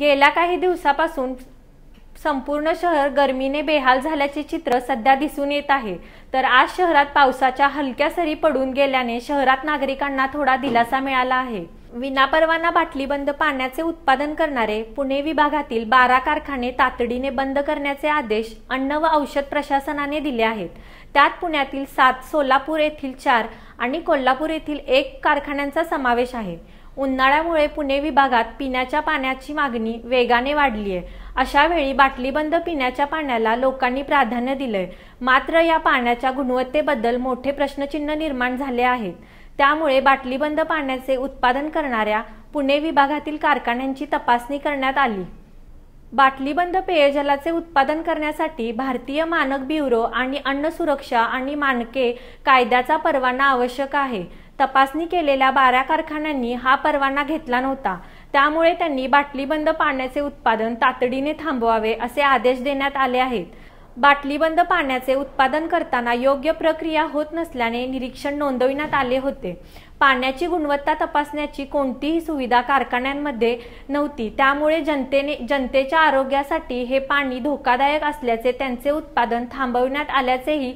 गेल्या काही दिवसापासून संपूर्ण शहर गर्मीने बेहाल झाल्याचे चित्र सध्या दिसून येत आहे तर आज शहरात पावसाच्या हलक्या सरी पडून गेल्याने शहरात नागरिकांना थोडा दिलासा मिळाला आहे विनापरवाना बाटलीबंद पाण्याचे उत्पादन करणारे पुणे विभागातील बारा कारखाने तातडीने बंद करण्याचे आदेश अन्न व औषध प्रशासनाने दिले आहेत त्यात पुण्यातील सात सोलापूर येथील चार आणि कोल्हापूर येथील एक कारखान्यांचा समावेश आहे उन्हाळ्यामुळे पुणे विभागात पिण्याच्या पाण्याची मागणी वेगाने वाढली आहे अशा वेळी बाटलीबंद पिण्याच्या पाण्याला लोकांनी प्राधान्य दिलंय मात्र या पाण्याच्या गुणवत्तेबद्दल मोठे प्रश्नचिन्ह निर्माण झाले आहेत त्यामुळे बाटलीबंद पाण्याचे उत्पादन करणाऱ्या पुणे विभागातील कारखान्यांची तपासणी करण्यात आली बाटलीबंद पेयजलाचे उत्पादन करण्यासाठी भारतीय मानक ब्युरो आणि अन्न सुरक्षा आणि मानके कायद्याचा परवाना आवश्यक आहे तपासणी केलेल्या बारा कारखान्यांनी हा परवाना घेतला नव्हता त्यामुळे त्यांनी बाटलीबंद पाण्याचे उत्पादन तातडीने थांबवावे असे आदेश देण्यात आले आहेत बाटलीबंद पाण्याचे उत्पादन करताना योग्य प्रक्रिया होत नसल्याने निरीक्षण नोंदविण्यात आले होते पाण्याची गुणवत्ता तपासण्याची कोणतीही सुविधा कारखान्यांमध्ये नव्हती त्यामुळे जनतेने जनतेच्या आरोग्यासाठी हे पाणी धोकादायक असल्याचे त्यांचे उत्पादन थांबविण्यात आल्याचेही